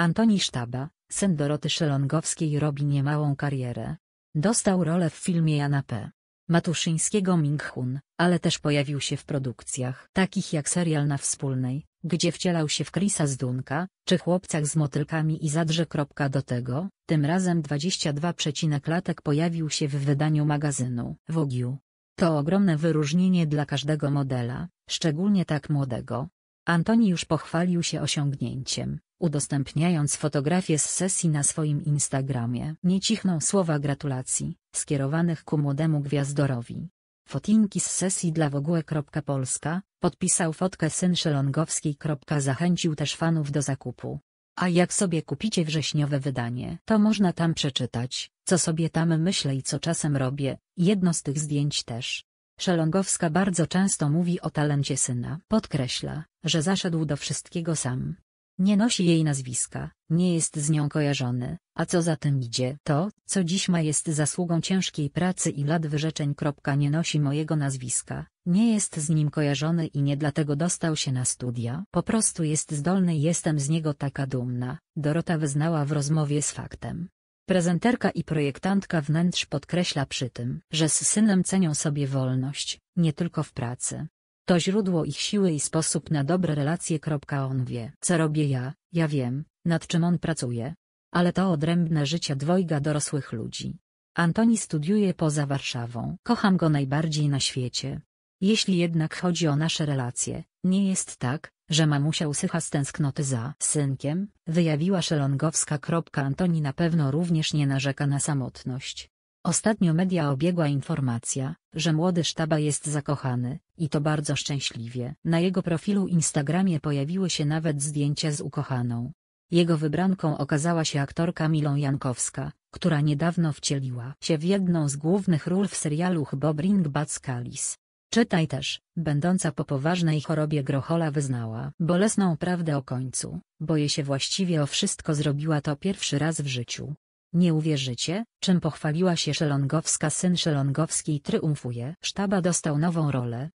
Antoni Sztaba, syn Doroty Szelongowskiej robi niemałą karierę. Dostał rolę w filmie Jana P. Matuszyńskiego Minghun, ale też pojawił się w produkcjach takich jak serial na wspólnej, gdzie wcielał się w Krisa z Dunka, czy chłopcach z motylkami i zadrze. Do tego, tym razem 22 przecinek latek pojawił się w wydaniu magazynu Vogue. To ogromne wyróżnienie dla każdego modela, szczególnie tak młodego. Antoni już pochwalił się osiągnięciem, udostępniając fotografie z sesji na swoim Instagramie. Nie cichną słowa gratulacji, skierowanych ku młodemu gwiazdorowi. Fotinki z sesji dla wogóle.polska, e podpisał fotkę syn Szelongowski. Zachęcił też fanów do zakupu. A jak sobie kupicie wrześniowe wydanie, to można tam przeczytać, co sobie tam myślę i co czasem robię, jedno z tych zdjęć też. Szelongowska bardzo często mówi o talencie syna. Podkreśla, że zaszedł do wszystkiego sam. Nie nosi jej nazwiska, nie jest z nią kojarzony, a co za tym idzie, to, co dziś ma jest zasługą ciężkiej pracy i lat wyrzeczeń. Nie nosi mojego nazwiska, nie jest z nim kojarzony i nie dlatego dostał się na studia. Po prostu jest zdolny i jestem z niego taka dumna, Dorota wyznała w rozmowie z faktem. Prezenterka i projektantka wnętrz podkreśla przy tym, że z synem cenią sobie wolność, nie tylko w pracy, to źródło ich siły i sposób na dobre relacje. On wie, co robię ja, ja wiem, nad czym on pracuje. Ale to odrębne życie dwojga dorosłych ludzi. Antoni studiuje poza Warszawą. Kocham go najbardziej na świecie. Jeśli jednak chodzi o nasze relacje, nie jest tak, że mamusia usycha z tęsknoty za synkiem, wyjawiła Szelongowska. Antoni na pewno również nie narzeka na samotność. Ostatnio media obiegła informacja, że młody sztaba jest zakochany, i to bardzo szczęśliwie. Na jego profilu Instagramie pojawiły się nawet zdjęcia z ukochaną. Jego wybranką okazała się aktorka Milą Jankowska, która niedawno wcieliła się w jedną z głównych ról w serialu Chyba Ring Bad Scalis. Czytaj też, będąca po poważnej chorobie Grochola wyznała bolesną prawdę o końcu, boję się właściwie o wszystko zrobiła to pierwszy raz w życiu. Nie uwierzycie, czym pochwaliła się Szelongowska syn Szelongowski triumfuje. Sztaba dostał nową rolę,